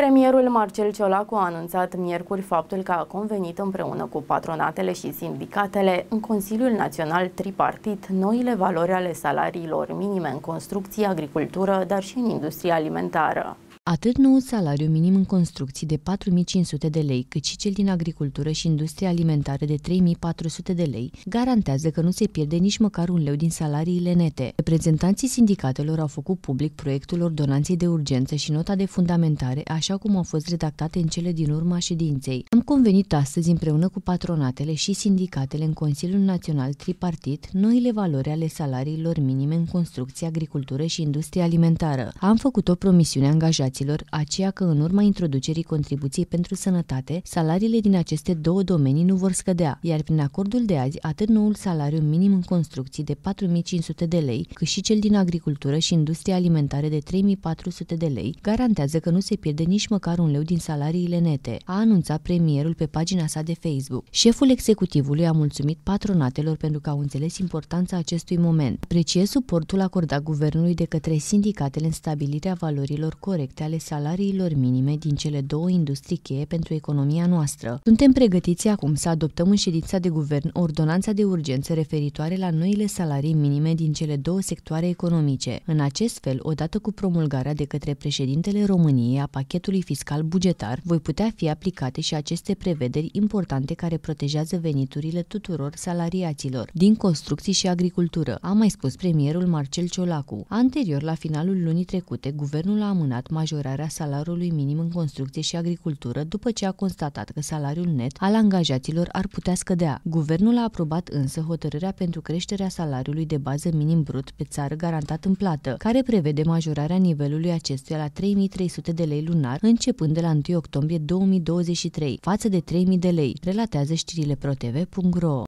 Premierul Marcel Ciolacu a anunțat miercuri faptul că a convenit împreună cu patronatele și sindicatele în Consiliul Național Tripartit noile valori ale salariilor minime în construcție, agricultură, dar și în industria alimentară. Atât noul salariu minim în construcții de 4500 de lei, cât și cel din agricultură și industrie alimentară de 3400 de lei, garantează că nu se pierde nici măcar un leu din salariile nete. Reprezentanții sindicatelor au făcut public proiectul ordonanței de urgență și nota de fundamentare, așa cum au fost redactate în cele din urma ședinței. Am convenit astăzi împreună cu patronatele și sindicatele în Consiliul Național Tripartit noile valori ale salariilor minime în construcții, agricultură și industrie alimentară. Am făcut o promisiune angajată angajaților, aceea că în urma introducerii contribuției pentru sănătate, salariile din aceste două domenii nu vor scădea, iar prin acordul de azi, atât noul salariu minim în construcții de 4.500 de lei, cât și cel din agricultură și industria alimentare de 3.400 de lei, garantează că nu se pierde nici măcar un leu din salariile nete, a anunțat premierul pe pagina sa de Facebook. Șeful executivului a mulțumit patronatelor pentru că au înțeles importanța acestui moment. Apreciez suportul acordat guvernului de către sindicatele în stabilirea valorilor corecte impozite ale salariilor minime din cele două industrii cheie pentru economia noastră. Suntem pregătiți acum să adoptăm în ședința de guvern ordonanța de urgență referitoare la noile salarii minime din cele două sectoare economice. În acest fel, odată cu promulgarea de către președintele României a pachetului fiscal bugetar, voi putea fi aplicate și aceste prevederi importante care protejează veniturile tuturor salariaților din construcții și agricultură, a mai spus premierul Marcel Ciolacu. Anterior, la finalul lunii trecute, guvernul a amânat majoritatea majorarea salariului minim în construcție și agricultură după ce a constatat că salariul net al angajaților ar putea scădea. Guvernul a aprobat însă hotărârea pentru creșterea salariului de bază minim brut pe țară garantat în plată, care prevede majorarea nivelului acestuia la 3300 de lei lunar începând de la 1 octombrie 2023, față de 3000 de lei, relatează știrile protv.ro.